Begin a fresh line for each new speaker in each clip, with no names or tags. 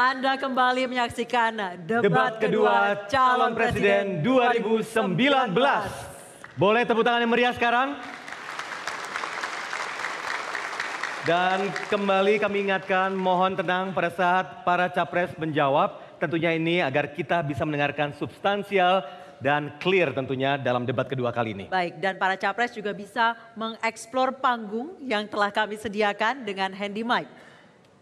Anda kembali menyaksikan debat, debat kedua, calon presiden
2019. Boleh tepuk tangan yang meriah sekarang? Dan kembali kami ingatkan mohon tenang pada saat para capres menjawab. Tentunya ini agar kita bisa mendengarkan substansial dan clear tentunya dalam debat kedua kali ini.
Baik, dan para capres juga bisa mengeksplor panggung yang telah kami sediakan dengan handy mic.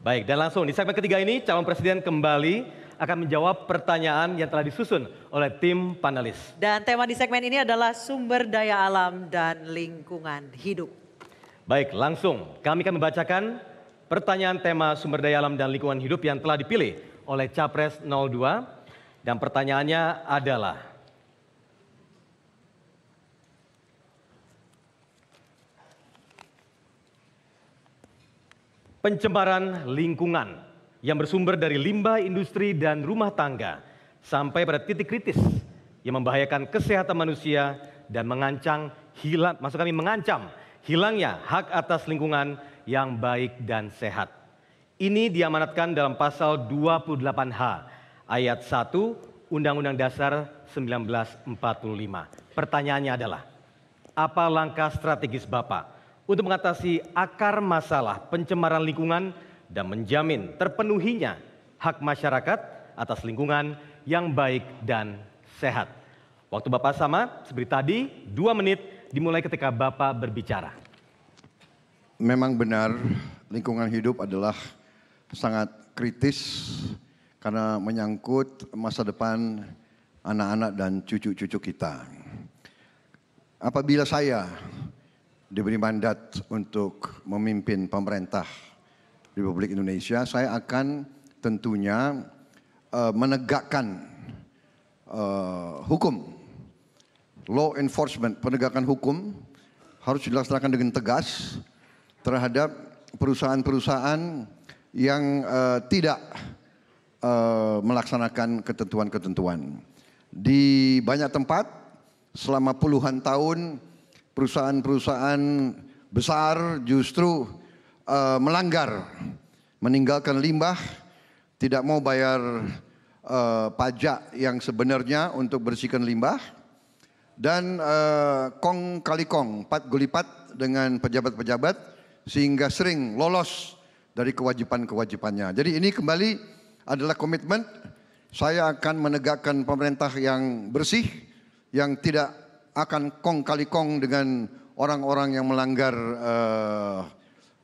Baik, dan langsung di segmen ketiga ini calon presiden kembali akan menjawab pertanyaan yang telah disusun oleh tim panelis.
Dan tema di segmen ini adalah sumber daya alam dan lingkungan hidup.
Baik, langsung kami akan membacakan pertanyaan tema sumber daya alam dan lingkungan hidup yang telah dipilih oleh Capres 02 dan pertanyaannya adalah pencemaran lingkungan yang bersumber dari limbah industri dan rumah tangga sampai pada titik kritis yang membahayakan kesehatan manusia dan mengancam hilang maksud kami mengancam hilangnya hak atas lingkungan yang baik dan sehat. Ini diamanatkan dalam pasal 28H ayat 1 Undang-Undang Dasar 1945. Pertanyaannya adalah apa langkah strategis Bapak untuk mengatasi akar masalah pencemaran lingkungan dan menjamin terpenuhinya hak masyarakat atas lingkungan yang baik dan sehat. Waktu Bapak sama, seperti tadi, dua menit dimulai ketika Bapak berbicara.
Memang benar, lingkungan hidup adalah sangat kritis karena menyangkut masa depan anak-anak dan cucu-cucu kita. Apabila saya diberi mandat untuk memimpin pemerintah Republik Indonesia, saya akan tentunya uh, menegakkan uh, hukum, law enforcement, penegakan hukum harus dilaksanakan dengan tegas terhadap perusahaan-perusahaan yang uh, tidak uh, melaksanakan ketentuan-ketentuan. Di banyak tempat selama puluhan tahun perusahaan-perusahaan besar justru uh, melanggar, meninggalkan limbah, tidak mau bayar uh, pajak yang sebenarnya untuk bersihkan limbah, dan uh, kong kali kong, pat gulipat dengan pejabat-pejabat sehingga sering lolos dari kewajiban-kewajibannya. Jadi ini kembali adalah komitmen saya akan menegakkan pemerintah yang bersih, yang tidak akan kong kali kong dengan orang-orang yang melanggar uh,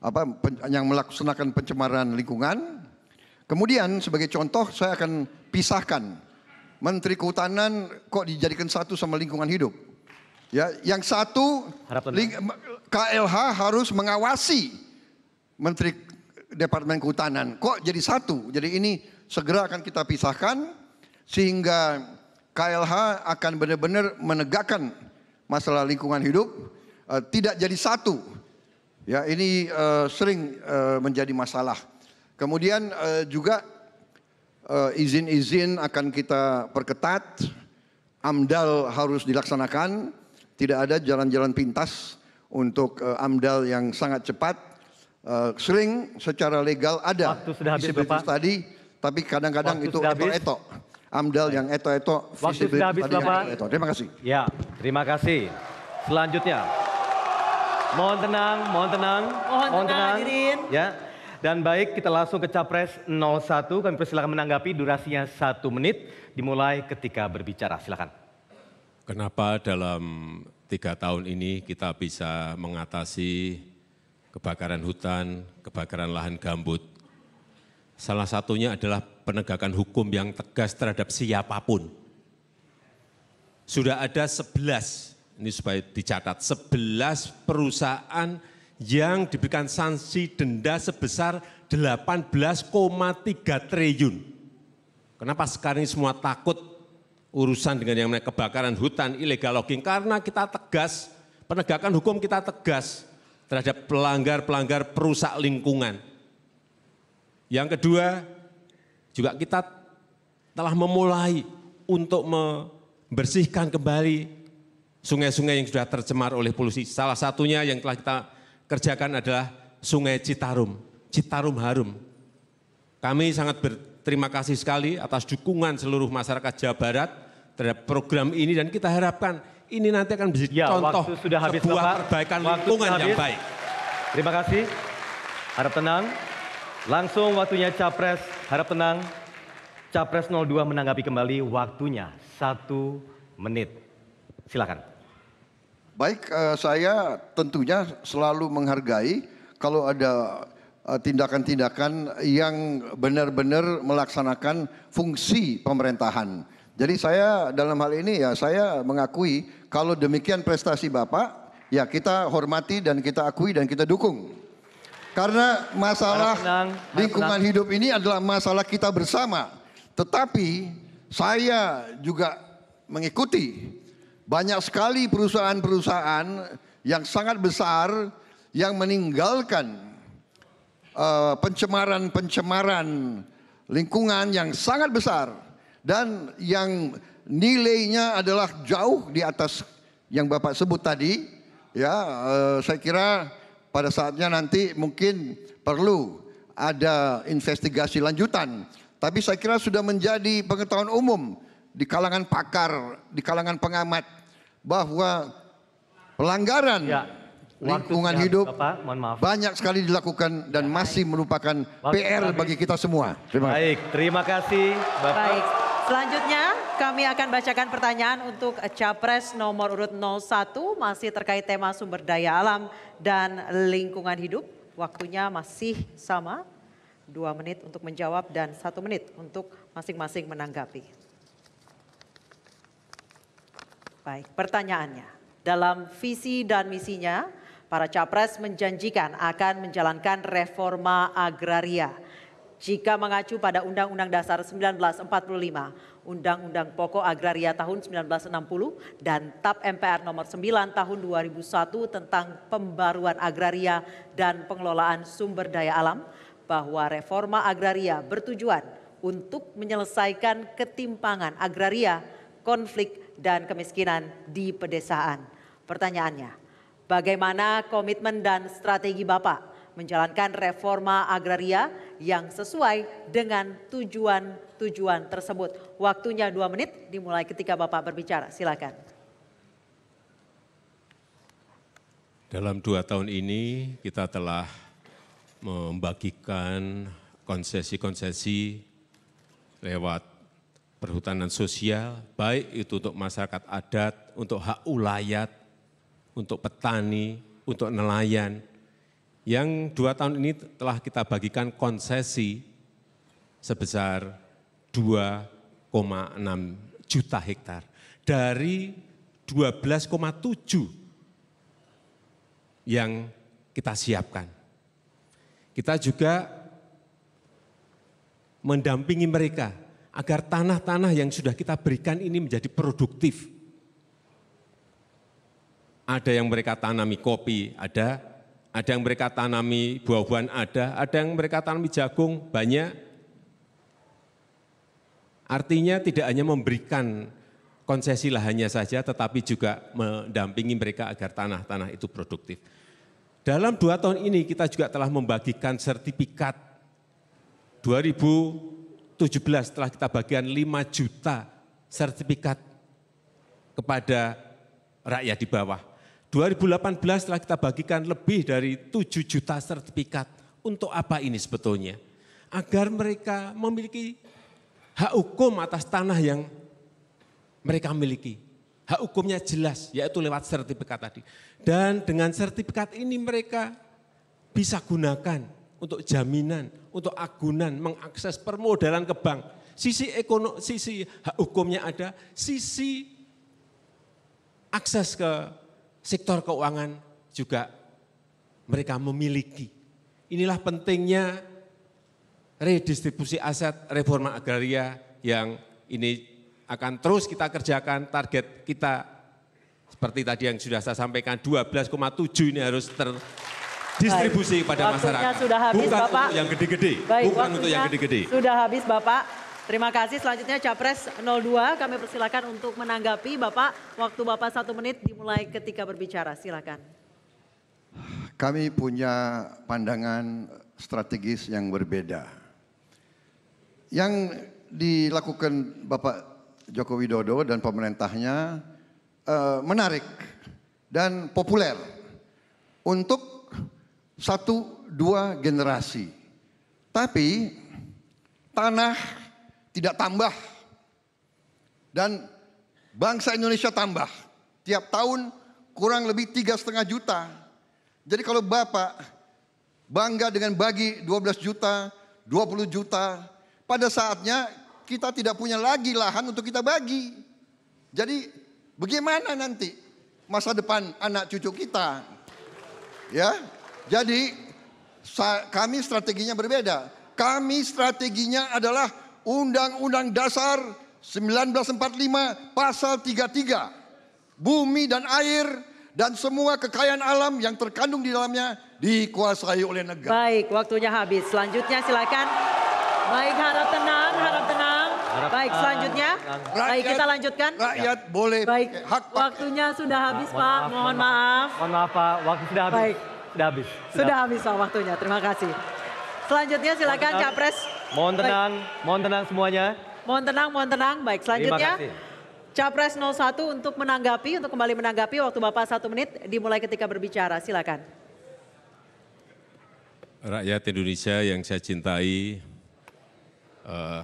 apa yang melaksanakan pencemaran lingkungan. Kemudian sebagai contoh saya akan pisahkan Menteri Kehutanan kok dijadikan satu sama lingkungan hidup. Ya, yang satu ling, KLH harus mengawasi Menteri Departemen Kehutanan. Kok jadi satu? Jadi ini segera akan kita pisahkan sehingga KLH akan benar-benar menegakkan masalah lingkungan hidup uh, tidak jadi satu. Ya, ini uh, sering uh, menjadi masalah. Kemudian uh, juga izin-izin uh, akan kita perketat. AMDAL harus dilaksanakan, tidak ada jalan-jalan pintas untuk uh, AMDAL yang sangat cepat. Uh, sering secara legal ada Waktu sudah habis, Bapak. tadi, tapi kadang-kadang itu etok-etok. AMDAL yang eto-eto. Waktu sudah habis Bapak. Eto. Terima kasih.
Ya, terima kasih. Selanjutnya. Mohon tenang, mohon tenang. Mohon, mohon tenang, tenang. Ya. Dan baik kita langsung ke Capres 01. Kami persilakan menanggapi durasinya satu menit. Dimulai ketika berbicara. Silakan.
Kenapa dalam tiga tahun ini kita bisa mengatasi kebakaran hutan, kebakaran lahan gambut, Salah satunya adalah penegakan hukum yang tegas terhadap siapapun. Sudah ada 11, ini supaya dicatat, 11 perusahaan yang diberikan sanksi denda sebesar 18,3 triliun. Kenapa sekarang ini semua takut urusan dengan yang namanya kebakaran hutan, illegal logging? Karena kita tegas, penegakan hukum kita tegas terhadap pelanggar-pelanggar perusak lingkungan yang kedua, juga kita telah memulai untuk membersihkan kembali sungai-sungai yang sudah tercemar oleh polusi. Salah satunya yang telah kita kerjakan adalah Sungai Citarum, Citarum Harum. Kami sangat berterima kasih sekali atas dukungan seluruh masyarakat Jawa Barat terhadap program ini dan kita harapkan ini nanti akan
menjadi ya, contoh sudah habis sebuah Bapak. perbaikan waktu lingkungan yang baik. Terima kasih. Harap tenang. Langsung waktunya Capres, harap tenang. Capres 02 menanggapi kembali waktunya satu menit. Silakan.
Baik, eh, saya tentunya selalu menghargai kalau ada eh, tindakan-tindakan yang benar-benar melaksanakan fungsi pemerintahan. Jadi saya dalam hal ini ya saya mengakui kalau demikian prestasi Bapak ya kita hormati dan kita akui dan kita dukung. Karena masalah senang, lingkungan senang. hidup ini adalah masalah kita bersama. Tetapi saya juga mengikuti banyak sekali perusahaan-perusahaan yang sangat besar yang meninggalkan eh, pencemaran-pencemaran uh, lingkungan yang sangat besar dan yang nilainya adalah jauh di atas yang Bapak sebut tadi ya uh, saya kira pada saatnya nanti mungkin perlu ada investigasi lanjutan. Tapi saya kira sudah menjadi pengetahuan umum di kalangan pakar, di kalangan pengamat bahwa pelanggaran ya, lingkungan hidup Bapak, mohon maaf. banyak sekali dilakukan dan ya, masih merupakan Waktu PR habis. bagi kita semua. Terima Baik, terima kasih Bapak. Baik.
Selanjutnya kami akan bacakan pertanyaan untuk Capres nomor urut 01 masih terkait tema sumber daya alam dan lingkungan hidup. Waktunya masih sama, dua menit untuk menjawab dan satu menit untuk masing-masing menanggapi. Baik, pertanyaannya. Dalam visi dan misinya, para capres menjanjikan akan menjalankan reforma agraria jika mengacu pada Undang-Undang Dasar 1945, Undang-Undang Pokok Agraria tahun 1960 dan TAP MPR nomor 9 tahun 2001 tentang pembaruan agraria dan pengelolaan sumber daya alam bahwa reforma agraria bertujuan untuk menyelesaikan ketimpangan agraria, konflik dan kemiskinan di pedesaan. Pertanyaannya, bagaimana komitmen dan strategi Bapak menjalankan reforma agraria yang sesuai dengan tujuan-tujuan tersebut. Waktunya dua menit dimulai ketika Bapak berbicara. Silakan.
Dalam dua tahun ini kita telah membagikan konsesi-konsesi lewat perhutanan sosial, baik itu untuk masyarakat adat, untuk hak ulayat, untuk petani, untuk nelayan, yang dua tahun ini telah kita bagikan konsesi sebesar 2,6 juta hektar dari 12,7 yang kita siapkan. Kita juga mendampingi mereka agar tanah-tanah yang sudah kita berikan ini menjadi produktif. Ada yang mereka tanami kopi, ada ada yang mereka tanami buah-buahan ada, ada yang mereka tanami jagung banyak. Artinya tidak hanya memberikan konsesi lahannya saja, tetapi juga mendampingi mereka agar tanah-tanah itu produktif. Dalam dua tahun ini kita juga telah membagikan sertifikat 2017 telah kita bagikan 5 juta sertifikat kepada rakyat di bawah 2018 telah kita bagikan lebih dari 7 juta sertifikat. Untuk apa ini sebetulnya? Agar mereka memiliki hak hukum atas tanah yang mereka miliki. Hak hukumnya jelas, yaitu lewat sertifikat tadi. Dan dengan sertifikat ini mereka bisa gunakan untuk jaminan, untuk agunan, mengakses permodalan ke bank. Sisi ekonomi, sisi hak hukumnya ada, sisi akses ke sektor keuangan juga mereka memiliki. Inilah pentingnya redistribusi aset reforma agraria yang ini akan terus kita kerjakan target kita seperti tadi yang sudah saya sampaikan 12,7 ini harus terdistribusi Baik. pada waktunya masyarakat. Sudah habis, bukan Bapak. untuk yang gede-gede, bukan untuk yang gede-gede.
Sudah habis Bapak. Terima kasih. Selanjutnya Capres 02 kami persilakan untuk menanggapi Bapak. Waktu Bapak satu menit dimulai ketika berbicara. Silakan.
Kami punya pandangan strategis yang berbeda. Yang dilakukan Bapak Joko Widodo dan pemerintahnya uh, menarik dan populer untuk satu dua generasi. Tapi tanah tidak tambah. Dan bangsa Indonesia tambah. Tiap tahun kurang lebih tiga setengah juta. Jadi kalau Bapak bangga dengan bagi 12 juta, 20 juta, pada saatnya kita tidak punya lagi lahan untuk kita bagi. Jadi bagaimana nanti masa depan anak cucu kita? Ya. Jadi kami strateginya berbeda. Kami strateginya adalah Undang-Undang Dasar 1945 pasal 33. Bumi dan air dan semua kekayaan alam yang terkandung di dalamnya dikuasai oleh negara.
Baik, waktunya habis. Selanjutnya silakan. Baik, harap tenang, harap tenang. Harap, Baik, selanjutnya. Rakyat, Baik, kita lanjutkan. Rakyat ya. boleh Baik, hak waktunya sudah habis, nah, Pak. Maaf, Mohon maaf.
Mohon maaf, Pak. Waktu sudah habis. Baik. Sudah habis. Sudah, sudah
habis, Pak, waktunya. Terima kasih. Selanjutnya silakan Capres. Mohon tenang,
Baik. mohon tenang semuanya.
Mohon tenang, mohon tenang. Baik, selanjutnya Capres 01 untuk menanggapi, untuk kembali menanggapi waktu Bapak satu menit dimulai ketika berbicara. Silakan.
Rakyat Indonesia yang saya cintai, eh,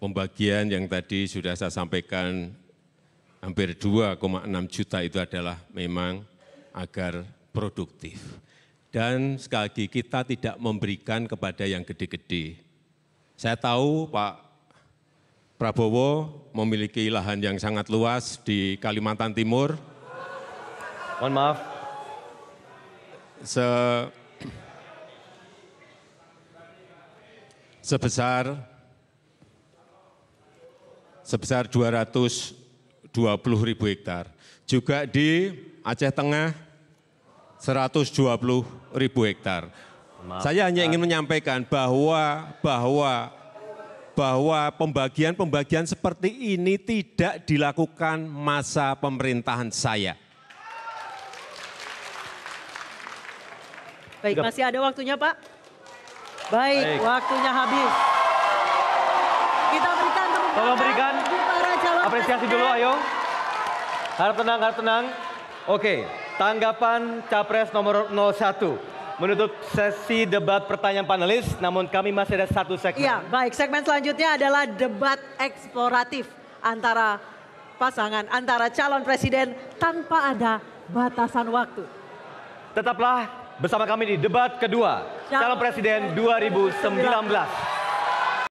pembagian yang tadi sudah saya sampaikan hampir 2,6 juta itu adalah memang agar produktif. Dan sekali lagi kita tidak memberikan kepada yang gede-gede saya tahu Pak Prabowo memiliki lahan yang sangat luas di Kalimantan Timur. Mohon maaf. Se sebesar sebesar 220 ribu hektar. Juga di Aceh Tengah 120 ribu hektar. Saya hanya ingin menyampaikan bahwa bahwa bahwa pembagian-pembagian seperti ini tidak dilakukan masa pemerintahan saya.
Baik, masih ada waktunya Pak? Baik, Baik. waktunya habis. Kita berikan tepuk
Tolong berikan apresiasi dulu ayo. Harap tenang, harap tenang. Oke, tanggapan Capres nomor 01 menutup sesi debat pertanyaan panelis, namun kami masih ada satu segmen. Ya,
baik. Segmen selanjutnya adalah debat eksploratif antara pasangan, antara calon presiden tanpa ada batasan waktu.
Tetaplah bersama kami di debat kedua calon, presiden 2019.